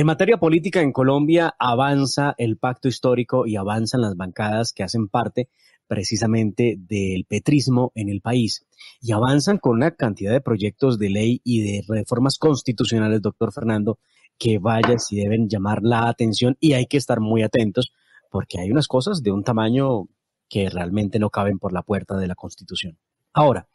En materia política en Colombia avanza el pacto histórico y avanzan las bancadas que hacen parte precisamente del petrismo en el país y avanzan con una cantidad de proyectos de ley y de reformas constitucionales, doctor Fernando, que vaya si deben llamar la atención y hay que estar muy atentos porque hay unas cosas de un tamaño que realmente no caben por la puerta de la Constitución. Ahora,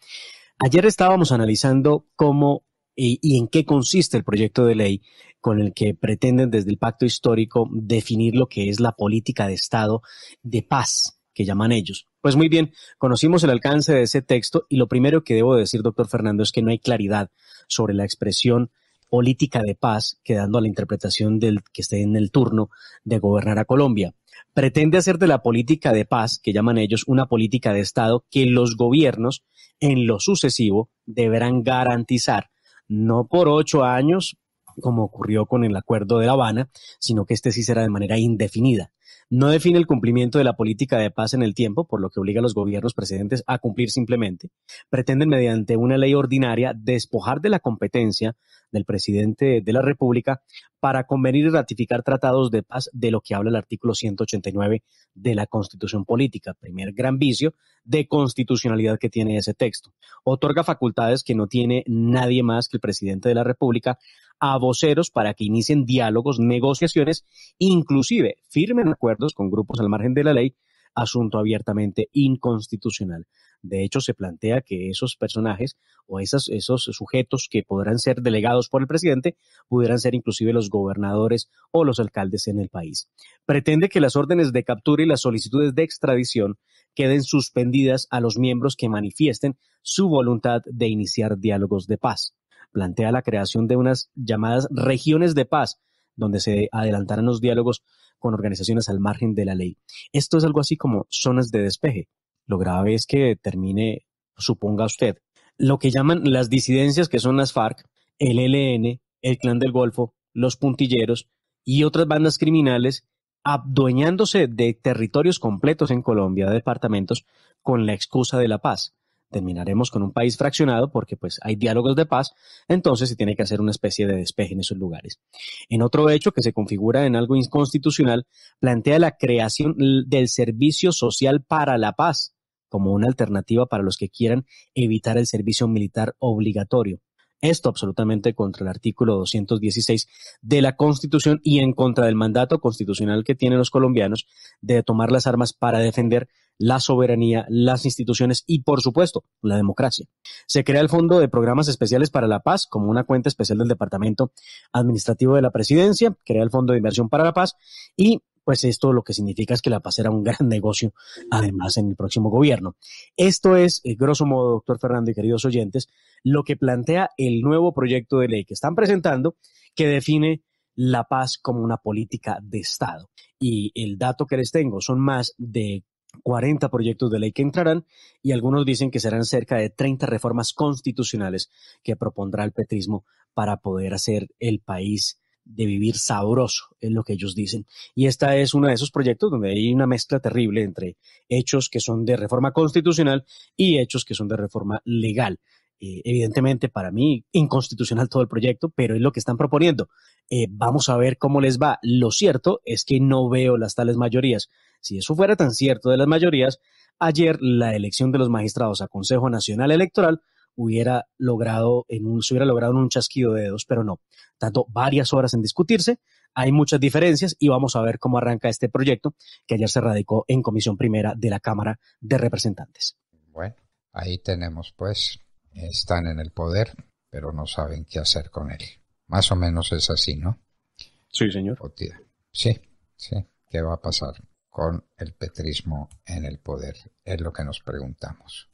ayer estábamos analizando cómo y, en qué consiste el proyecto de ley con el que pretenden desde el pacto histórico definir lo que es la política de Estado de paz que llaman ellos. Pues muy bien, conocimos el alcance de ese texto y lo primero que debo decir, doctor Fernando, es que no hay claridad sobre la expresión política de paz, quedando a la interpretación del que esté en el turno de gobernar a Colombia. Pretende hacer de la política de paz, que llaman ellos una política de Estado, que los gobiernos en lo sucesivo deberán garantizar no por ocho años, como ocurrió con el Acuerdo de La Habana, sino que este sí será de manera indefinida. No define el cumplimiento de la política de paz en el tiempo, por lo que obliga a los gobiernos precedentes a cumplir simplemente. Pretenden, mediante una ley ordinaria, despojar de la competencia del presidente de la República para convenir y ratificar tratados de paz de lo que habla el artículo 189 de la Constitución Política, primer gran vicio de constitucionalidad que tiene ese texto. Otorga facultades que no tiene nadie más que el presidente de la República a voceros para que inicien diálogos, negociaciones, inclusive firmen acuerdos con grupos al margen de la ley, asunto abiertamente inconstitucional. De hecho, se plantea que esos personajes o esos, esos sujetos que podrán ser delegados por el presidente pudieran ser inclusive los gobernadores o los alcaldes en el país. Pretende que las órdenes de captura y las solicitudes de extradición queden suspendidas a los miembros que manifiesten su voluntad de iniciar diálogos de paz plantea la creación de unas llamadas regiones de paz, donde se adelantaran los diálogos con organizaciones al margen de la ley. Esto es algo así como zonas de despeje. Lo grave es que termine, suponga usted, lo que llaman las disidencias, que son las FARC, el e LN, el Clan del Golfo, los Puntilleros y otras bandas criminales, abdueñándose de territorios completos en Colombia, de departamentos, con la excusa de la paz terminaremos con un país fraccionado porque pues hay diálogos de paz, entonces se tiene que hacer una especie de despeje en esos lugares. En otro hecho que se configura en algo inconstitucional, plantea la creación del Servicio Social para la Paz como una alternativa para los que quieran evitar el servicio militar obligatorio. Esto absolutamente contra el artículo 216 de la Constitución y en contra del mandato constitucional que tienen los colombianos de tomar las armas para defender la soberanía, las instituciones y, por supuesto, la democracia. Se crea el Fondo de Programas Especiales para la Paz como una cuenta especial del Departamento Administrativo de la Presidencia, crea el Fondo de Inversión para la Paz y pues esto lo que significa es que la paz será un gran negocio, además, en el próximo gobierno. Esto es, eh, grosso modo, doctor Fernando y queridos oyentes, lo que plantea el nuevo proyecto de ley que están presentando, que define la paz como una política de Estado. Y el dato que les tengo son más de 40 proyectos de ley que entrarán y algunos dicen que serán cerca de 30 reformas constitucionales que propondrá el petrismo para poder hacer el país de vivir sabroso, es lo que ellos dicen. Y esta es uno de esos proyectos donde hay una mezcla terrible entre hechos que son de reforma constitucional y hechos que son de reforma legal. Eh, evidentemente, para mí, inconstitucional todo el proyecto, pero es lo que están proponiendo. Eh, vamos a ver cómo les va. Lo cierto es que no veo las tales mayorías. Si eso fuera tan cierto de las mayorías, ayer la elección de los magistrados a Consejo Nacional Electoral hubiera logrado en un, se hubiera logrado en un chasquido de dedos, pero no. Tanto varias horas en discutirse, hay muchas diferencias y vamos a ver cómo arranca este proyecto que ayer se radicó en Comisión Primera de la Cámara de Representantes. Bueno, ahí tenemos pues, están en el poder, pero no saben qué hacer con él. Más o menos es así, ¿no? Sí, señor. Sí, sí, ¿qué va a pasar? con el petrismo en el poder, es lo que nos preguntamos.